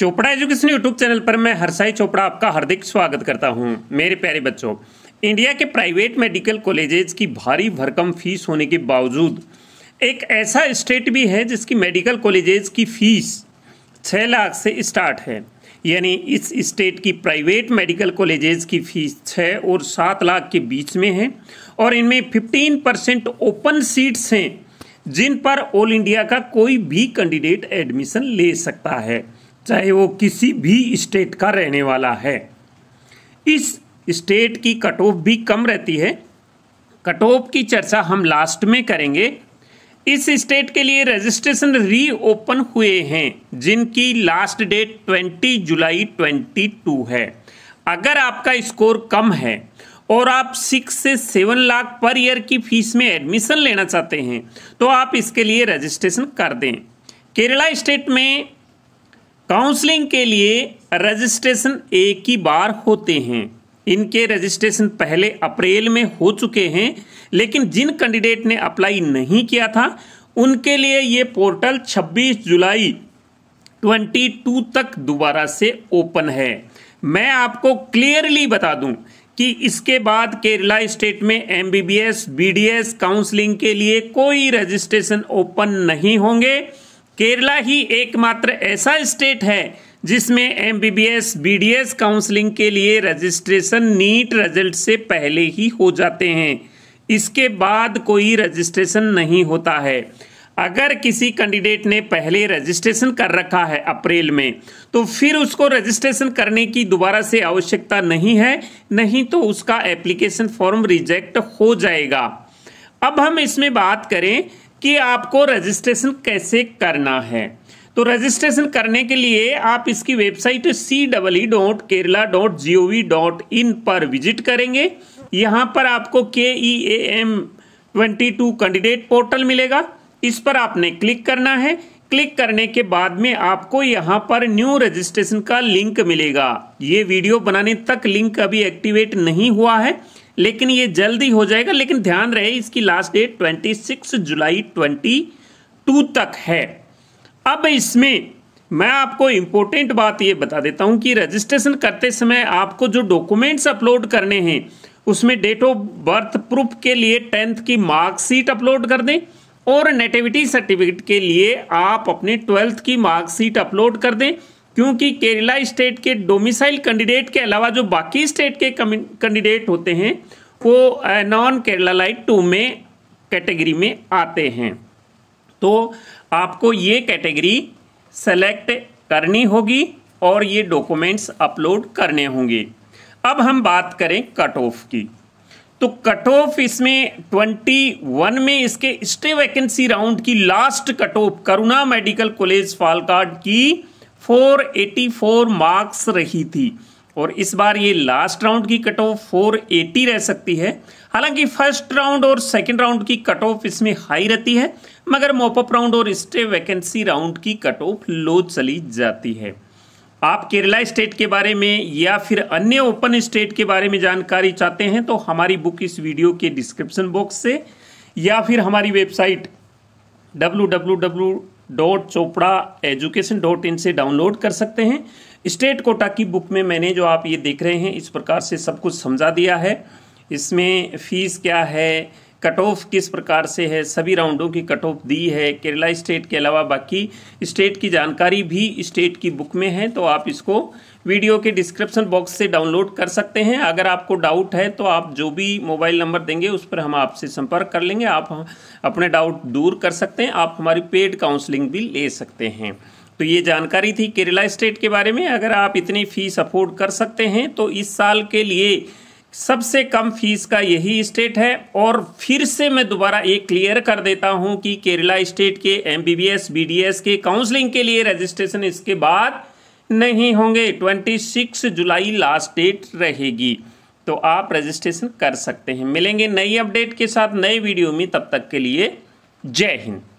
Chopra education YouTube channel पर मैं हरसाई चोपड़ा आपका हार्दिक स्वागत करता हूं मेरे प्यारे बच्चों इंडिया के प्राइवेट मेडिकल कॉलेजेज की भारी भरकम फीस होने के बावजूद एक ऐसा स्टेट भी है जिसकी मेडिकल कॉलेजेज की फीस छः लाख से स्टार्ट है यानी इस स्टेट की प्राइवेट मेडिकल कॉलेजेज की फीस छः और सात लाख के बीच में है और इनमें फिफ्टीन परसेंट ओपन सीट्स हैं जिन पर ऑल इंडिया का कोई भी कैंडिडेट एडमिशन ले सकता है चाहे वो किसी भी स्टेट का रहने वाला है इस स्टेट की कट ऑफ भी कम रहती है कट ऑफ की चर्चा हम लास्ट में करेंगे इस स्टेट के लिए रजिस्ट्रेशन रीओपन हुए हैं जिनकी लास्ट डेट 20 जुलाई 22 है अगर आपका स्कोर कम है और आप सिक्स से सेवन लाख पर ईयर की फीस में एडमिशन लेना चाहते हैं तो आप इसके लिए रजिस्ट्रेशन कर दें केरला स्टेट में काउंसलिंग के लिए रजिस्ट्रेशन एक ही बार होते हैं इनके रजिस्ट्रेशन पहले अप्रैल में हो चुके हैं लेकिन जिन कैंडिडेट ने अप्लाई नहीं किया था उनके लिए ये पोर्टल 26 जुलाई 22 तक दोबारा से ओपन है मैं आपको क्लियरली बता दूं कि इसके बाद केरला स्टेट में M B B S B D S counselling के लिए कोई रजिस्ट्रेशन ओपन नहीं होंगे केरला ही एकमात्र ऐसा स्टेट है जिसमें M B B S B D S counselling के लिए रजिस्ट्रेशन नीट रिजल्ट से पहले ही हो जाते हैं इसके बाद कोई रजिस्ट्रेशन नहीं होता है अगर किसी कैंडिडेट ने पहले रजिस्ट्रेशन कर रखा है अप्रैल में तो फिर उसको रजिस्ट्रेशन करने की दोबारा से आवश्यकता नहीं है नहीं तो उसका एप्लीकेशन फॉर्म रिजेक्ट हो जाएगा अब हम इसमें बात करें कि आपको रजिस्ट्रेशन कैसे करना है तो रजिस्ट्रेशन करने के लिए आप इसकी website C double E dot Kerala dot G O V dot in पर विजिट करेंगे यहाँ पर आपको K E A M twenty two candidate portal मिलेगा इस पर आपने क्लिक करना है क्लिक करने के बाद में आपको यहाँ पर न्यू रजिस्ट्रेशन का लिंक मिलेगा ये वीडियो बनाने तक लिंक अभी एक्टिवेट नहीं हुआ है लेकिन ये जल्दी हो जाएगा लेकिन ध्यान रहे इसकी लास्ट डेट 26 जुलाई 22 तक है अब इसमें मैं आपको इंपॉर्टेंट बात ये बता देता हूं कि रजिस्ट्रेशन करते समय आपको जो डॉक्यूमेंट्स अपलोड करने हैं उसमें डेट ऑफ बर्थ प्रूफ के लिए टेंथ की मार्कशीट अपलोड कर दें और नेटिविटी सर्टिफिकेट के लिए आप अपने ट्वेल्थ की मार्कशीट अपलोड कर दें क्योंकि केरला स्टेट के डोमिसाइल कैंडिडेट के अलावा जो बाकी स्टेट के कैंडिडेट होते हैं वो नॉन केरला लाइट टू में कैटेगरी में आते हैं तो आपको ये कैटेगरी सेलेक्ट करनी होगी और ये डॉक्यूमेंट्स अपलोड करने होंगे अब हम बात करें कट ऑफ की तो कट ऑफ इसमें 21 में इसके स्टे वैकेंसी राउंड की last cut off Karuna medical college Palakkad की 484 मार्क्स रही थी और इस बार ये लास्ट राउंड की कट ऑफ 480 रह सकती है हालांकि फर्स्ट राउंड और सेकंड राउंड की कट ऑफ इसमें हाई रहती है मगर मोपअप राउंड और स्टे वैकेंसी राउंड की कट ऑफ लो चली जाती है आप केरला स्टेट के बारे में या फिर अन्य ओपन स्टेट के बारे में जानकारी चाहते हैं तो हमारी बुक इस वीडियो के डिस्क्रिप्शन बॉक्स से या फिर हमारी website W dot Chopra education dot in से डाउनलोड कर सकते हैं स्टेट कोटा की बुक में मैंने जो आप ये देख रहे हैं इस प्रकार से सब कुछ समझा दिया है इसमें फीस क्या है कट ऑफ किस प्रकार से है सभी राउंडों की कट ऑफ दी है केरला स्टेट के अलावा बाकी स्टेट की जानकारी भी स्टेट की बुक में है तो आप इसको वीडियो के डिस्क्रिप्शन बॉक्स से डाउनलोड कर सकते हैं अगर आपको डाउट है तो आप जो भी मोबाइल नंबर देंगे उस पर हम आपसे संपर्क कर लेंगे आप अपने डाउट दूर कर सकते हैं आप हमारी पेड काउंसलिंग भी ले सकते हैं तो ये जानकारी थी केरला स्टेट के बारे में अगर आप इतनी फीस अफोर्ड कर सकते हैं तो इस साल के लिए सबसे कम फीस का यही स्टेट है और फिर से मैं दोबारा एक क्लियर कर देता हूं कि केरला स्टेट के एमबीबीएस बीडीएस के काउंसलिंग के लिए रजिस्ट्रेशन इसके बाद नहीं होंगे 26 जुलाई लास्ट डेट रहेगी तो आप रजिस्ट्रेशन कर सकते हैं मिलेंगे नई अपडेट के साथ नए वीडियो में तब तक के लिए जय हिंद